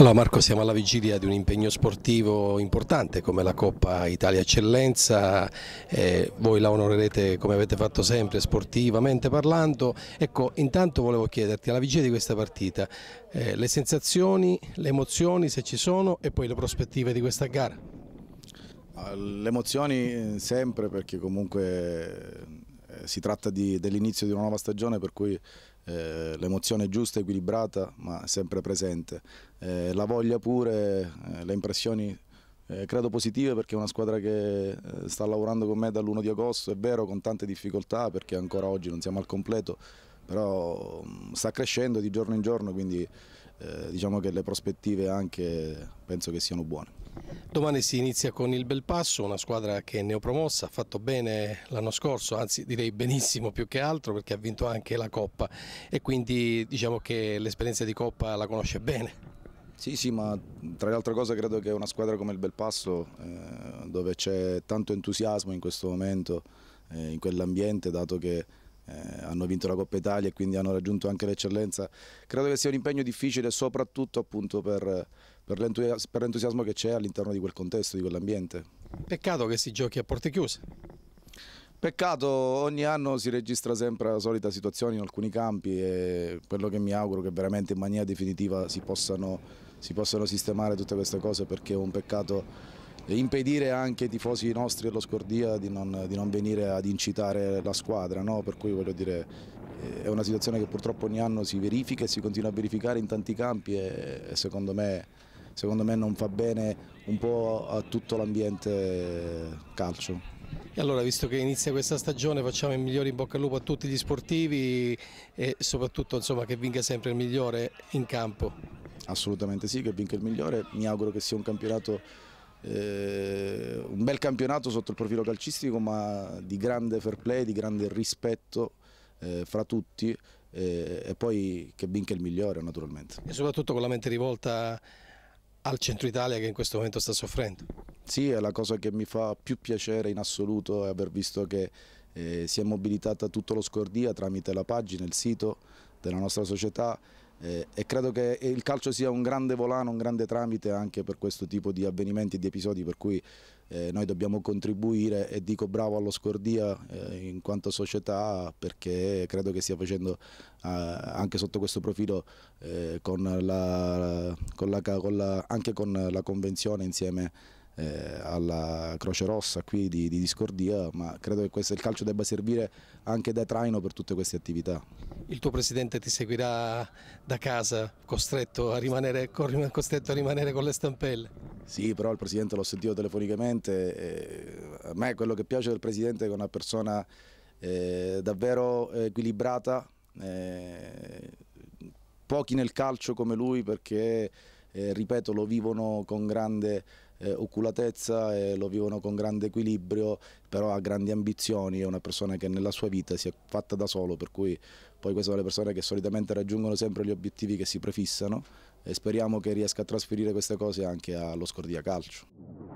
Allora Marco siamo alla vigilia di un impegno sportivo importante come la Coppa Italia Eccellenza, eh, voi la onorerete come avete fatto sempre sportivamente parlando, ecco intanto volevo chiederti alla vigilia di questa partita eh, le sensazioni, le emozioni se ci sono e poi le prospettive di questa gara. Ah, le emozioni eh, sempre perché comunque eh, si tratta dell'inizio di una nuova stagione per cui eh, l'emozione giusta, equilibrata ma sempre presente, eh, la voglia pure, eh, le impressioni eh, credo positive perché è una squadra che eh, sta lavorando con me dall'1 di agosto, è vero con tante difficoltà perché ancora oggi non siamo al completo, però mm, sta crescendo di giorno in giorno quindi eh, diciamo che le prospettive anche penso che siano buone. Domani si inizia con il Bel Passo, una squadra che è neopromossa, ha fatto bene l'anno scorso, anzi direi benissimo più che altro perché ha vinto anche la Coppa e quindi diciamo che l'esperienza di Coppa la conosce bene. Sì, sì, ma tra le altre cose credo che una squadra come il Belpasso, eh, dove c'è tanto entusiasmo in questo momento, eh, in quell'ambiente, dato che eh, hanno vinto la Coppa Italia e quindi hanno raggiunto anche l'eccellenza. Credo che sia un impegno difficile soprattutto appunto per, per l'entusiasmo che c'è all'interno di quel contesto, di quell'ambiente. Peccato che si giochi a porte chiuse. Peccato, ogni anno si registra sempre la solita situazione in alcuni campi e quello che mi auguro è che veramente in maniera definitiva si possano, si possano sistemare tutte queste cose perché è un peccato impedire anche ai tifosi nostri e lo Scordia di non, di non venire ad incitare la squadra, no? per cui voglio dire eh, è una situazione che purtroppo ogni anno si verifica e si continua a verificare in tanti campi e, e secondo me secondo me non fa bene un po' a tutto l'ambiente calcio. E allora, visto che inizia questa stagione, facciamo il migliore in bocca al lupo a tutti gli sportivi e soprattutto insomma, che vinca sempre il migliore in campo. Assolutamente sì, che vinca il migliore. Mi auguro che sia un campionato eh, un bel campionato sotto il profilo calcistico ma di grande fair play, di grande rispetto eh, fra tutti eh, e poi che vinca il migliore naturalmente. E soprattutto con la mente rivolta al centro Italia che in questo momento sta soffrendo. Sì, è la cosa che mi fa più piacere in assoluto è aver visto che eh, si è mobilitata tutto lo Scordia tramite la pagina, il sito della nostra società eh, e credo che il calcio sia un grande volano, un grande tramite anche per questo tipo di avvenimenti e di episodi per cui eh, noi dobbiamo contribuire e dico bravo allo Scordia eh, in quanto società perché credo che stia facendo eh, anche sotto questo profilo eh, con la, con la, con la, anche con la convenzione insieme eh, alla Croce Rossa qui di, di Discordia, ma credo che questo, il calcio debba servire anche da traino per tutte queste attività. Il tuo presidente ti seguirà da casa, costretto a rimanere, costretto a rimanere con le stampelle? Sì, però il Presidente l'ho sentito telefonicamente, a me quello che piace del Presidente è che è una persona eh, davvero equilibrata, eh, pochi nel calcio come lui perché, eh, ripeto, lo vivono con grande eh, oculatezza e lo vivono con grande equilibrio, però ha grandi ambizioni, è una persona che nella sua vita si è fatta da solo, per cui poi queste sono le persone che solitamente raggiungono sempre gli obiettivi che si prefissano e speriamo che riesca a trasferire queste cose anche allo Scordia Calcio.